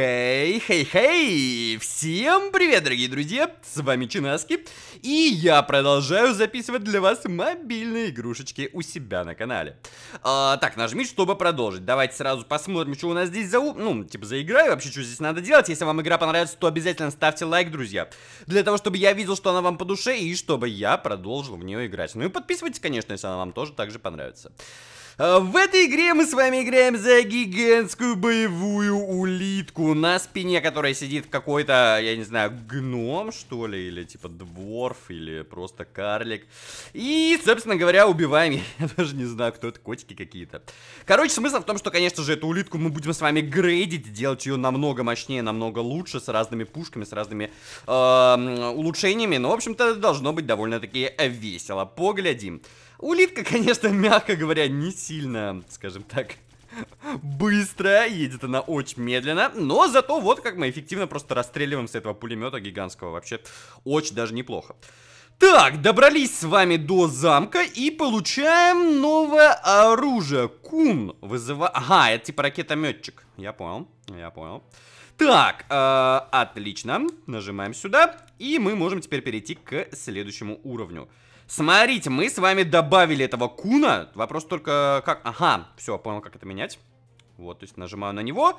Хей, хей, хей! Всем привет, дорогие друзья! С вами Чинаски, и я продолжаю записывать для вас мобильные игрушечки у себя на канале. А, так, нажми, чтобы продолжить. Давайте сразу посмотрим, что у нас здесь за... Ну, типа, за игра вообще, что здесь надо делать. Если вам игра понравится, то обязательно ставьте лайк, друзья. Для того, чтобы я видел, что она вам по душе, и чтобы я продолжил в нее играть. Ну и подписывайтесь, конечно, если она вам тоже так же понравится. А, в этой игре мы с вами играем за гигантскую боевую улитку, на спине которой сидит какой-то, я не знаю, гном, что ли, или типа дворф, или просто карлик. И, собственно говоря, убиваем, я даже не знаю, кто это, котики какие-то. Короче, смысл в том, что, конечно же, эту улитку мы будем с вами грейдить, делать ее намного мощнее, намного лучше, с разными пушками, с разными э, улучшениями. ну в общем-то, должно быть довольно-таки весело. Поглядим. Улитка, конечно, мягко говоря, не сильно, скажем так, быстро, едет она очень медленно, но зато вот как мы эффективно просто расстреливаем с этого пулемета гигантского, вообще очень даже неплохо. Так, добрались с вами до замка и получаем новое оружие. Кун вызывает... Ага, это типа ракетометчик. Я понял, я понял. Так, э, отлично. Нажимаем сюда. И мы можем теперь перейти к следующему уровню. Смотрите, мы с вами добавили этого куна. Вопрос только как... Ага, все, понял, как это менять. Вот, то есть нажимаю на него.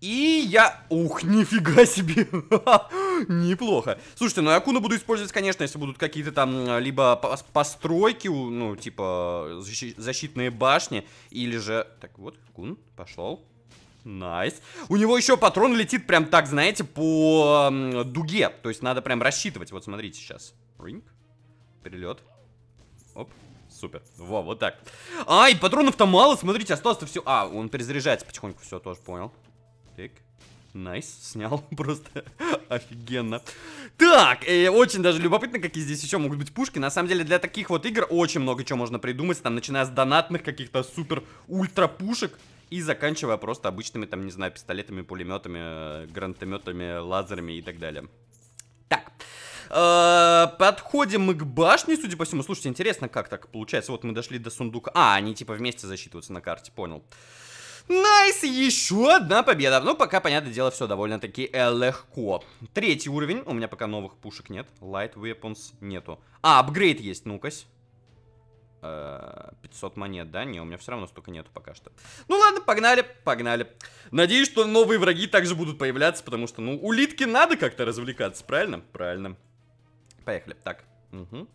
И я... Ух, нифига себе! Неплохо. Слушайте, ну я Акуна буду использовать, конечно, если будут какие-то там э, либо постройки, ну, типа защитные башни, или же... Так вот, Кун пошел. Найс. У него еще патрон летит прям так, знаете, по дуге. То есть надо прям рассчитывать. Вот смотрите сейчас. Ринг. Перелет. Оп. Супер. Во, вот так. Ай, патронов-то мало, смотрите, осталось-то все. А, он перезаряжается потихоньку, все, тоже понял. Так. Найс, снял просто офигенно. Так, э, очень даже любопытно, какие здесь еще могут быть пушки. На самом деле, для таких вот игр очень много чего можно придумать. Там, начиная с донатных каких-то супер-ультра пушек и заканчивая просто обычными, там, не знаю, пистолетами, пулеметами, э, гранатометами, лазерами и так далее. Так. Э, подходим мы к башне, судя по всему. Слушайте, интересно, как так получается. Вот мы дошли до сундука. А, они типа вместе засчитываются на карте, понял. Найс, еще одна победа. Ну, пока, понятное дело, все довольно-таки э, легко. Третий уровень. У меня пока новых пушек нет. Light Weapons нету. А, апгрейд есть, ну-кась. 500 э, монет, да? Не, у меня все равно столько нету пока что. Ну ладно, погнали, погнали. Надеюсь, что новые враги также будут появляться, потому что, ну, улитки надо как-то развлекаться, правильно? Правильно. Поехали. Так. Угу.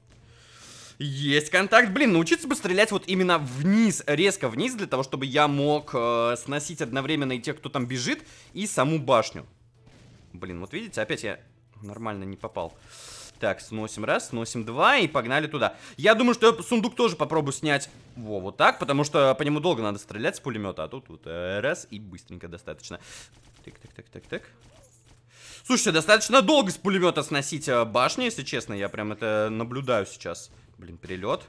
Есть контакт. Блин, научиться бы стрелять вот именно вниз, резко вниз, для того, чтобы я мог э, сносить одновременно и тех, кто там бежит, и саму башню. Блин, вот видите, опять я нормально не попал. Так, сносим раз, сносим два и погнали туда. Я думаю, что я сундук тоже попробую снять. Во, вот так, потому что по нему долго надо стрелять с пулемета. А тут вот э, раз и быстренько достаточно. Так, так, так, так, так. Слушайте, достаточно долго с пулемета сносить э, башни, если честно. Я прям это наблюдаю сейчас. Блин, перелет.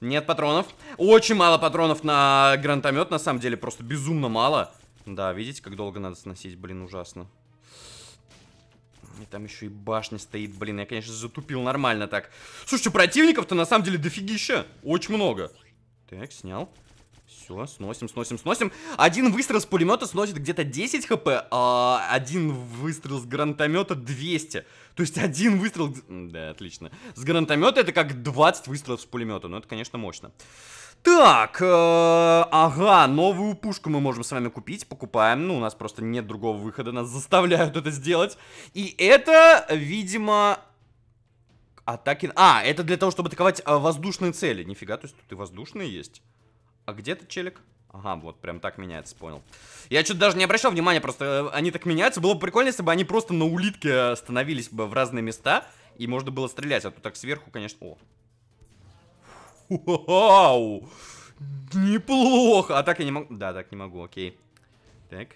Нет патронов. Очень мало патронов на гранатомет, на самом деле. Просто безумно мало. Да, видите, как долго надо сносить, блин, ужасно. И там еще и башня стоит, блин, я, конечно, затупил нормально так. Слушайте, противников-то на самом деле дофигища, очень много. Так, снял. Все, сносим, сносим, сносим. Один выстрел с пулемета сносит где-то 10 хп, а один выстрел с гранатомета 200. То есть один выстрел... Да, отлично. С гранатомета это как 20 выстрелов с пулемета. Ну, это, конечно, мощно. Так, э, ага, новую пушку мы можем с вами купить, покупаем. Ну, у нас просто нет другого выхода, нас заставляют это сделать. И это, видимо, атаки... А, это для того, чтобы атаковать э, воздушные цели. Нифига, то есть тут и воздушные есть. А где этот челик? Ага, вот, прям так меняется, понял. Я что-то даже не обращал внимания, просто э, они так меняются. Было бы прикольно, если бы они просто на улитке э, становились бы в разные места, и можно было стрелять, а то так сверху, конечно... О! Вау! Неплохо! А так я не могу... Да, так не могу, окей. Так,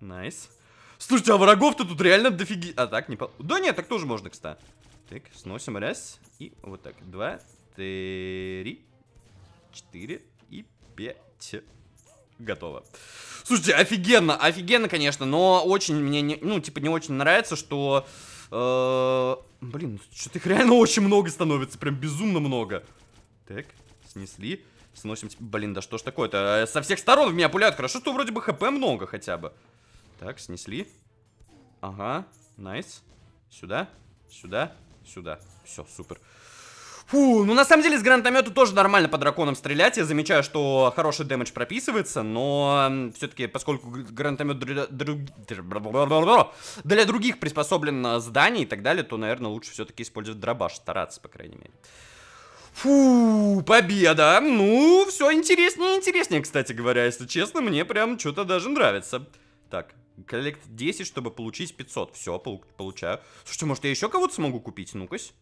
найс. Слушайте, а врагов-то тут реально дофиги... А так, не... Да нет, так тоже можно, кстати. Так, сносим раз. И вот так. Два, три, четыре, Пять. Готово. Слушайте, офигенно, офигенно, конечно, но очень мне, не, ну, типа, не очень нравится, что... Э, блин, что-то их реально очень много становится, прям безумно много. Так, снесли. Сносим... Типа, блин, да что ж такое-то? Э, со всех сторон в меня пуляют. Хорошо, что вроде бы хп много хотя бы. Так, снесли. Ага, найс. Сюда, сюда, сюда. Все, супер. Фу, ну на самом деле с гранатомета тоже нормально по драконам стрелять. Я замечаю, что хороший дэмэдж прописывается, но все-таки, поскольку гранатомет для, других приспособлен а, зданий и так далее, то, наверное, лучше все-таки использовать дробаш, стараться, по крайней мере. Фу, победа! Ну, все интереснее и интереснее, кстати говоря, если честно, мне прям что-то даже нравится. Так, коллект 10, чтобы получить 500. Все, получаю. Слушайте, может я еще кого-то смогу купить? Ну-кась.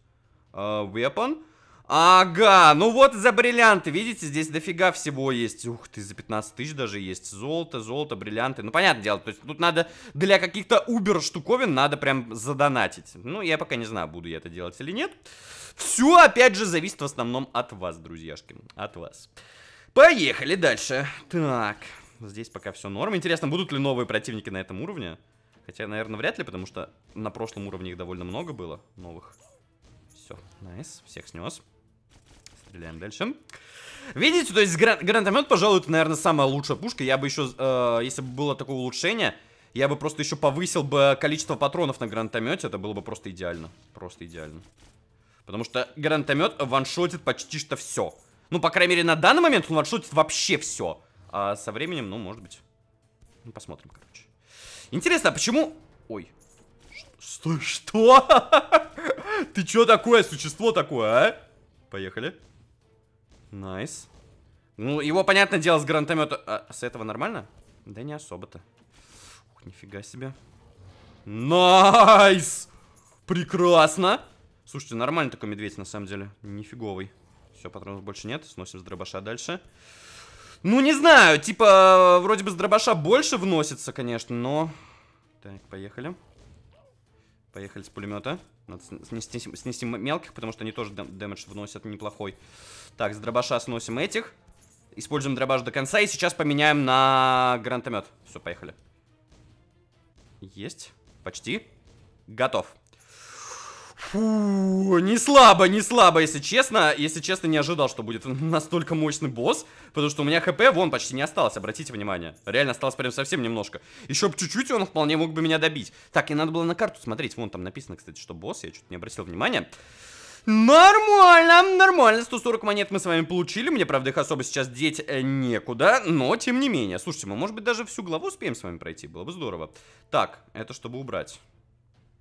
Uh, weapon. Ага, ну вот за бриллианты, видите, здесь дофига всего есть. Ух ты, за 15 тысяч даже есть. Золото, золото, бриллианты. Ну, понятное дело, то есть тут надо для каких-то убер штуковин надо прям задонатить. Ну, я пока не знаю, буду я это делать или нет. Все, опять же, зависит в основном от вас, друзьяшки, от вас. Поехали дальше. Так, здесь пока все норм. Интересно, будут ли новые противники на этом уровне? Хотя, наверное, вряд ли, потому что на прошлом уровне их довольно много было новых. Все, найс, nice. всех снес. Стреляем дальше. Видите, то есть гран гранатомет, пожалуй, это, наверное, самая лучшая пушка. Я бы еще, э, если бы было такое улучшение, я бы просто еще повысил бы количество патронов на гранатомете. Это было бы просто идеально. Просто идеально. Потому что гранатомет ваншотит почти что все. Ну, по крайней мере, на данный момент он ваншотит вообще все. А со временем, ну, может быть. Ну, посмотрим, короче. Интересно, а почему... Ой. Что? Ты что такое, существо такое, а? Поехали. Найс. Ну, его, понятное дело, с гранатомета... А, с этого нормально? Да не особо-то. Ух, нифига себе. Найс! Прекрасно! Слушайте, нормальный такой медведь, на самом деле. Нифиговый. Все, патронов больше нет. Сносим с дробаша дальше. Ну, не знаю, типа, вроде бы с дробаша больше вносится, конечно, но... Так, поехали. Поехали с пулемета. Надо снести, снести мелких, потому что они тоже дэм дэмэдж вносят неплохой. Так, с дробаша сносим этих. Используем дробаш до конца. И сейчас поменяем на гранатомет. Все, поехали. Есть. Почти. Готов. Фу, не слабо, не слабо, если честно. Если честно, не ожидал, что будет настолько мощный босс. Потому что у меня хп вон почти не осталось, обратите внимание. Реально осталось прям совсем немножко. Еще бы чуть-чуть, он вполне мог бы меня добить. Так, и надо было на карту смотреть. Вон там написано, кстати, что босс. Я что-то не обратил внимания. Нормально, нормально. 140 монет мы с вами получили. Мне, правда, их особо сейчас деть э, некуда. Но, тем не менее. Слушайте, мы, может быть, даже всю главу успеем с вами пройти. Было бы здорово. Так, это чтобы убрать.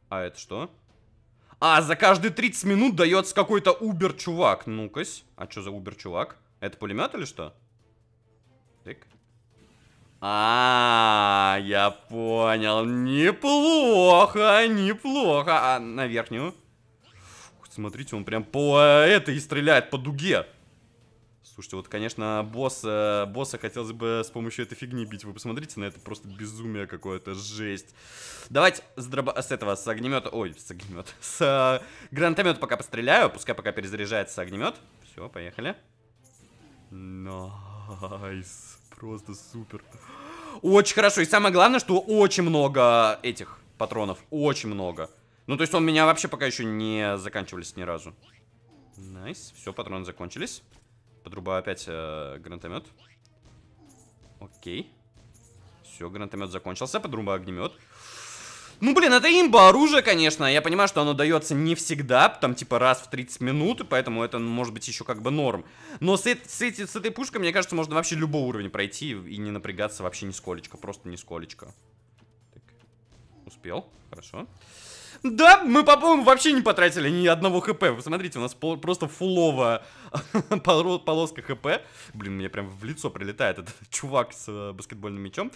А это что? Что? А, за каждые 30 минут дается какой-то убер-чувак. Ну-кась. А что за убер-чувак? Это пулемет или что? Тык. А, -а, а, я понял. Неплохо, неплохо. А на верхнюю? Смотрите, он прям по этой стреляет, по дуге. Слушайте, вот, конечно, босса, э, босса хотелось бы с помощью этой фигни бить. Вы посмотрите на это, просто безумие какое-то, жесть. Давайте с, дроба... с этого, с огнемета, ой, с огнемета, с э, гранатомета пока постреляю, пускай пока перезаряжается огнемет. Все, поехали. Найс, просто супер. Очень хорошо, и самое главное, что очень много этих патронов, очень много. Ну, то есть он меня вообще пока еще не заканчивались ни разу. Найс, все, патроны закончились. Подрубаю опять э, гранатомет. Окей. Все, гранатомет закончился. Подрубаю огнемет. Ну, блин, это имба оружие, конечно. Я понимаю, что оно дается не всегда, там, типа, раз в 30 минут, и поэтому это, может быть, еще как бы норм. Но с, с, с, с этой пушкой, мне кажется, можно вообще любой уровень пройти и не напрягаться вообще нисколечко, просто нисколечко. Так, успел, хорошо. Хорошо. Да, мы, по-моему, вообще не потратили ни одного хп. Вы смотрите, у нас просто фуловая полоска хп. Блин, мне прям в лицо прилетает этот чувак с э, баскетбольным мячом.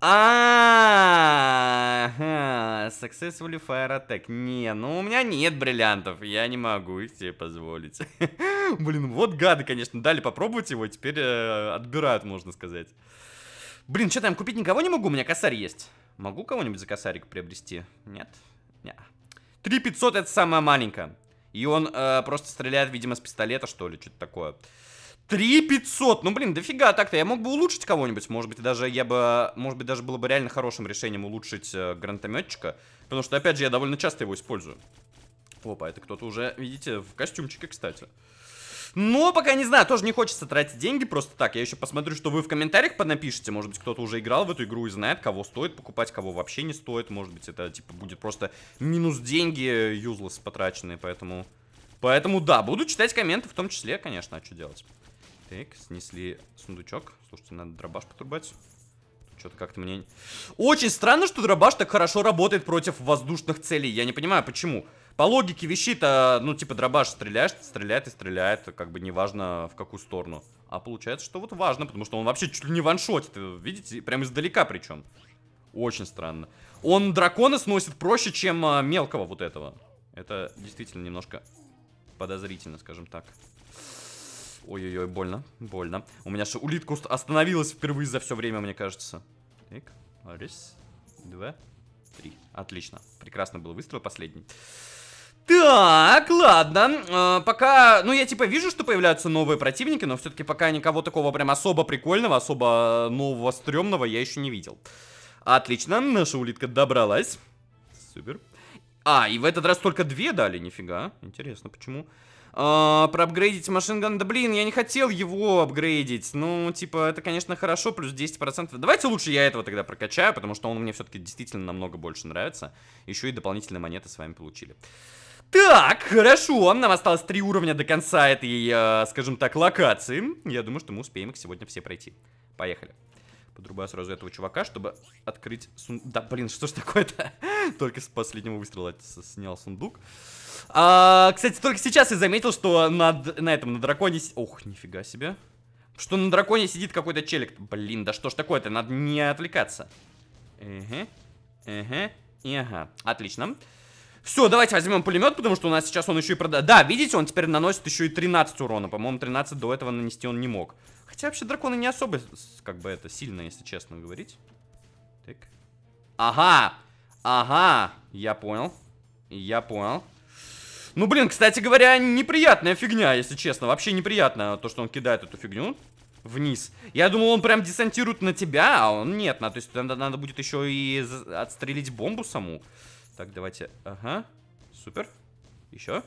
А, -а, -а, -а successfully fire attack. Не, ну у меня нет бриллиантов, я не могу их себе позволить. Блин, вот гады, конечно, дали попробовать его, теперь э, отбирают, можно сказать. Блин, что там, купить никого не могу, у меня косарь есть. Могу кого-нибудь за косарик приобрести? Нет? Не. 3500 это самая маленькая. И он э, просто стреляет, видимо, с пистолета, что ли, что-то такое. 3500, ну блин, дофига так-то, я мог бы улучшить кого-нибудь, может быть, даже я бы, может быть, даже было бы реально хорошим решением улучшить э, гранатометчика, потому что, опять же, я довольно часто его использую. Опа, это кто-то уже, видите, в костюмчике, кстати. Но пока не знаю, тоже не хочется тратить деньги просто так. Я еще посмотрю, что вы в комментариях поднапишите. Может быть, кто-то уже играл в эту игру и знает, кого стоит покупать, кого вообще не стоит. Может быть, это, типа, будет просто минус деньги юзлес потраченные, поэтому... Поэтому, да, буду читать комменты в том числе, конечно, а что делать. Так, снесли сундучок. Слушайте, надо дробаш потрубать. Что-то как-то мне... Очень странно, что дробаш так хорошо работает против воздушных целей. Я не понимаю, Почему? по логике вещей-то, ну, типа, дробаш стреляешь, стреляет и стреляет, как бы неважно в какую сторону. А получается, что вот важно, потому что он вообще чуть ли не ваншотит, видите, прям издалека причем. Очень странно. Он дракона сносит проще, чем а, мелкого вот этого. Это действительно немножко подозрительно, скажем так. Ой-ой-ой, больно, больно. У меня же улитка остановилась впервые за все время, мне кажется. Так, раз, два, три. Отлично. Прекрасно был выстрел последний. Так, ладно. Э, пока, ну я типа вижу, что появляются новые противники, но все-таки пока никого такого прям особо прикольного, особо нового, стрёмного я еще не видел. Отлично, наша улитка добралась. Супер. А, и в этот раз только две дали, нифига. Интересно, почему? А, э, проапгрейдить машинган, да блин, я не хотел его апгрейдить. Ну, типа, это, конечно, хорошо, плюс 10%. Давайте лучше я этого тогда прокачаю, потому что он мне все-таки действительно намного больше нравится. Еще и дополнительные монеты с вами получили. Так, хорошо, нам осталось три уровня до конца этой, э, скажем так, локации. Я думаю, что мы успеем их сегодня все пройти. Поехали. Подрубаю сразу этого чувака, чтобы открыть сундук. Да, блин, что ж такое-то? Только с последнего выстрела снял сундук. А, кстати, только сейчас я заметил, что над, на этом, на драконе... Ох, нифига себе. Что на драконе сидит какой-то челик. Блин, да что ж такое-то? Надо не отвлекаться. Угу. Угу. И ага. Отлично. Отлично. Все, давайте возьмем пулемет, потому что у нас сейчас он еще и продает. Да, видите, он теперь наносит еще и 13 урона. По-моему, 13 до этого нанести он не мог. Хотя вообще драконы не особо, как бы это, сильно, если честно говорить. Так. Ага, ага, я понял, я понял. Ну, блин, кстати говоря, неприятная фигня, если честно. Вообще неприятно то, что он кидает эту фигню вниз. Я думал, он прям десантирует на тебя, а он нет. надо, то есть надо, надо будет еще и отстрелить бомбу саму. Так, давайте. Ага. Супер. Еще.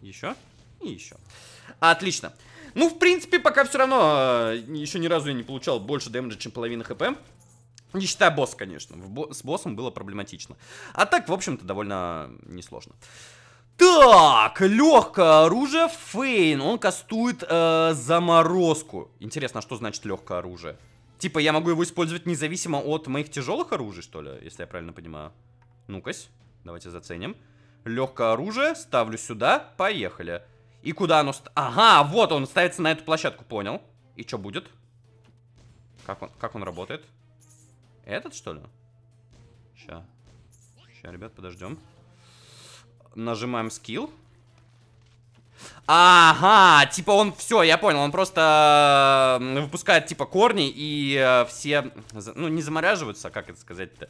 Еще. И еще. Отлично. Ну, в принципе, пока все равно э, еще ни разу я не получал больше дэмэджа, чем половина хп. Не считая босса, конечно. Бо с боссом было проблематично. А так, в общем-то, довольно несложно. Так, легкое оружие Фейн. Он кастует э, заморозку. Интересно, а что значит легкое оружие? Типа, я могу его использовать независимо от моих тяжелых оружий, что ли, если я правильно понимаю. Ну-кась. Давайте заценим. Легкое оружие, ставлю сюда, поехали. И куда оно... Ага, вот он ставится на эту площадку, понял. И что будет? Как он, как он работает? Этот, что ли? Сейчас, сейчас, ребят, подождем. Нажимаем скилл. Ага, типа он все, я понял, он просто выпускает типа корни и э, все, ну не замораживаются, как это сказать-то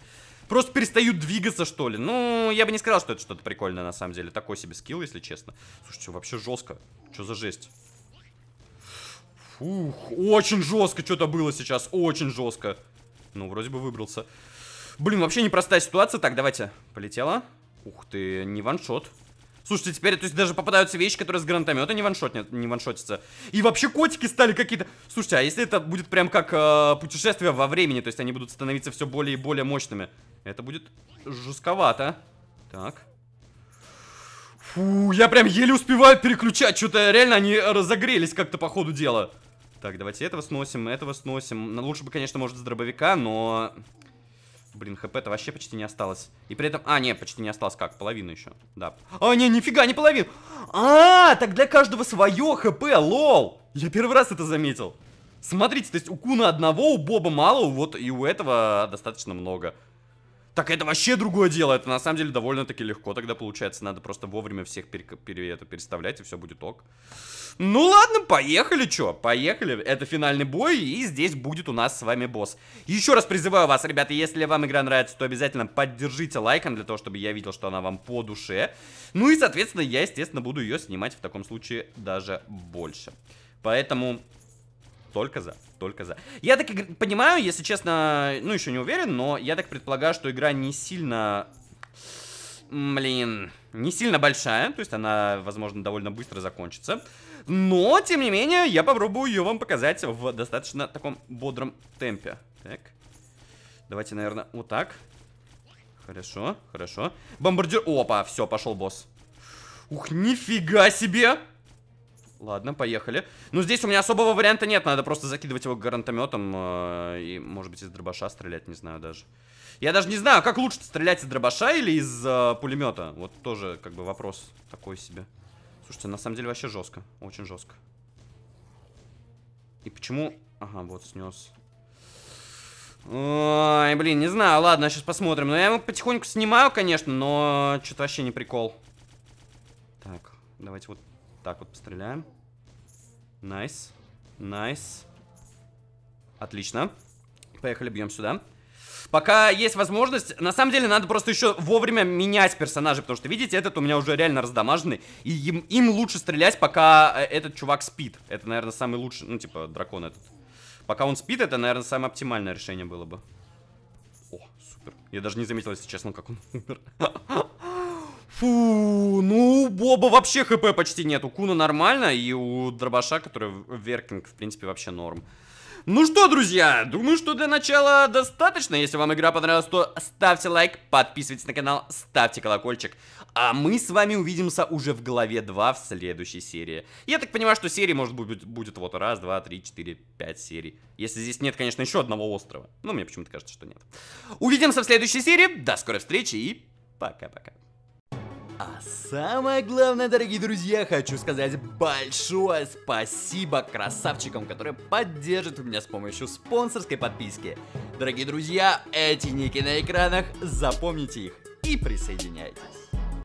просто перестают двигаться, что ли. Ну, я бы не сказал, что это что-то прикольное, на самом деле. Такой себе скилл, если честно. Слушайте, вообще жестко. Что за жесть? Фух, очень жестко что-то было сейчас, очень жестко. Ну, вроде бы выбрался. Блин, вообще непростая ситуация. Так, давайте, полетела. Ух ты, не ваншот. Слушайте, теперь то есть, даже попадаются вещи, которые с гранатомета не, ваншотнят, не ваншотятся. И вообще котики стали какие-то... Слушайте, а если это будет прям как э, путешествие во времени, то есть они будут становиться все более и более мощными, это будет жестковато. Так. Фу, я прям еле успеваю переключать, что-то реально они разогрелись как-то по ходу дела. Так, давайте этого сносим, этого сносим. Лучше бы, конечно, может, с дробовика, но... Блин, хп-то вообще почти не осталось. И при этом... А, не почти не осталось. Как? половина еще. Да. А, не, нифига, не половина! А, так для каждого свое хп, лол. Я первый раз это заметил. Смотрите, то есть у Куна одного, у Боба мало, вот и у этого достаточно много. Так это вообще другое дело. Это на самом деле довольно-таки легко тогда получается. Надо просто вовремя всех пере пере это, переставлять, и все будет ок. Ну ладно, поехали, чё. Поехали. Это финальный бой, и здесь будет у нас с вами босс. Еще раз призываю вас, ребята, если вам игра нравится, то обязательно поддержите лайком, для того, чтобы я видел, что она вам по душе. Ну и, соответственно, я, естественно, буду ее снимать в таком случае даже больше. Поэтому только за, только за. Я так понимаю, если честно, ну еще не уверен, но я так предполагаю, что игра не сильно... Блин, не сильно большая, то есть она, возможно, довольно быстро закончится. Но, тем не менее, я попробую ее вам показать в достаточно таком бодром темпе. Так, давайте, наверное, вот так. Хорошо, хорошо. Бомбардир... Опа, все, пошел босс. Ух, нифига себе! Ладно, поехали. Ну, здесь у меня особого варианта нет. Надо просто закидывать его гарантометом Э, и, может быть, из дробаша стрелять, не знаю даже. Я даже не знаю, как лучше стрелять из дробаша или из э, пулемета. Вот тоже, как бы, вопрос такой себе. Слушайте, на самом деле вообще жестко. Очень жестко. И почему... Ага, вот снес. Ой, блин, не знаю. Ладно, сейчас посмотрим. Но ну, я его потихоньку снимаю, конечно, но что-то вообще не прикол. Так, давайте вот так, вот постреляем. Найс. Найс. Отлично. Поехали, бьем сюда. Пока есть возможность, на самом деле надо просто еще вовремя менять персонажей, потому что, видите, этот у меня уже реально раздамаженный, и им, им лучше стрелять, пока э, этот чувак спит. Это, наверное, самый лучший, ну, типа, дракон этот. Пока он спит, это, наверное, самое оптимальное решение было бы. О, супер. Я даже не заметил, если честно, как он умер. Фу, ну, у Боба вообще хп почти нет. У Куна нормально, и у Дробаша, который веркинг, в принципе, вообще норм. Ну что, друзья, думаю, что для начала достаточно. Если вам игра понравилась, то ставьте лайк, подписывайтесь на канал, ставьте колокольчик. А мы с вами увидимся уже в главе 2 в следующей серии. Я так понимаю, что серии может быть будет вот раз, два, три, четыре, пять серий. Если здесь нет, конечно, еще одного острова. Но мне почему-то кажется, что нет. Увидимся в следующей серии. До скорой встречи и пока-пока. А самое главное, дорогие друзья, хочу сказать большое спасибо красавчикам, которые поддержат меня с помощью спонсорской подписки. Дорогие друзья, эти ники на экранах, запомните их и присоединяйтесь.